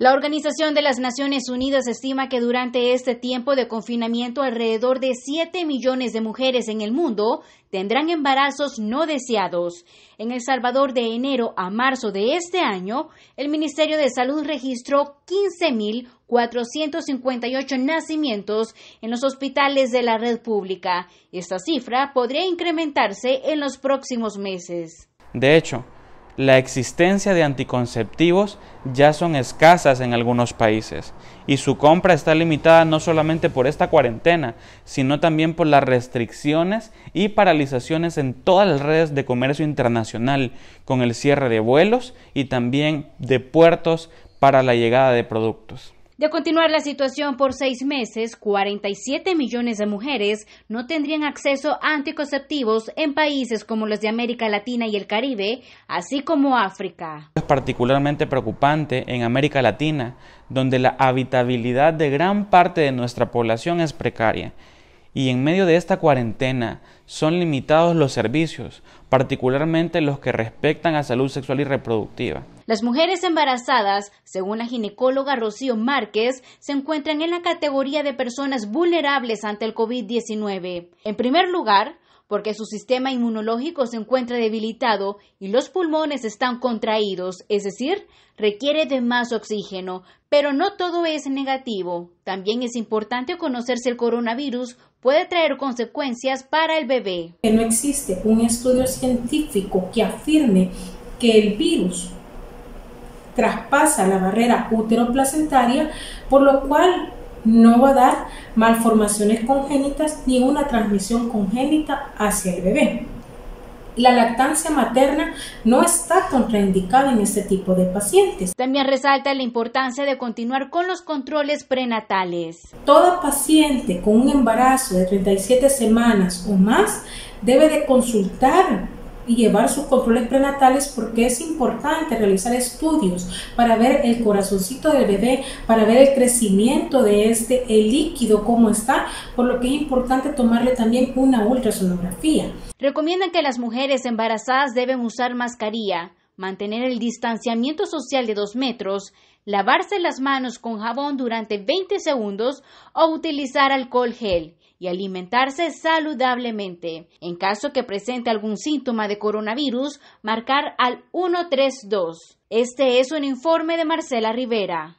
La Organización de las Naciones Unidas estima que durante este tiempo de confinamiento alrededor de 7 millones de mujeres en el mundo tendrán embarazos no deseados. En El Salvador de enero a marzo de este año, el Ministerio de Salud registró 15.458 nacimientos en los hospitales de la red pública. Esta cifra podría incrementarse en los próximos meses. De hecho, la existencia de anticonceptivos ya son escasas en algunos países y su compra está limitada no solamente por esta cuarentena, sino también por las restricciones y paralizaciones en todas las redes de comercio internacional, con el cierre de vuelos y también de puertos para la llegada de productos. De continuar la situación por seis meses, 47 millones de mujeres no tendrían acceso a anticonceptivos en países como los de América Latina y el Caribe, así como África. Es particularmente preocupante en América Latina, donde la habitabilidad de gran parte de nuestra población es precaria y en medio de esta cuarentena son limitados los servicios, particularmente los que respectan a salud sexual y reproductiva. Las mujeres embarazadas, según la ginecóloga Rocío Márquez, se encuentran en la categoría de personas vulnerables ante el COVID-19. En primer lugar, porque su sistema inmunológico se encuentra debilitado y los pulmones están contraídos, es decir, requiere de más oxígeno. Pero no todo es negativo. También es importante conocer si el coronavirus puede traer consecuencias para el bebé. No existe un estudio científico que afirme que el virus traspasa la barrera útero-placentaria, por lo cual no va a dar malformaciones congénitas ni una transmisión congénita hacia el bebé. La lactancia materna no está contraindicada en este tipo de pacientes. También resalta la importancia de continuar con los controles prenatales. Toda paciente con un embarazo de 37 semanas o más debe de consultar y llevar sus controles prenatales porque es importante realizar estudios para ver el corazoncito del bebé, para ver el crecimiento de este, el líquido, cómo está, por lo que es importante tomarle también una ultrasonografía. Recomiendan que las mujeres embarazadas deben usar mascarilla, mantener el distanciamiento social de dos metros, lavarse las manos con jabón durante 20 segundos o utilizar alcohol gel y alimentarse saludablemente. En caso que presente algún síntoma de coronavirus, marcar al 132. Este es un informe de Marcela Rivera.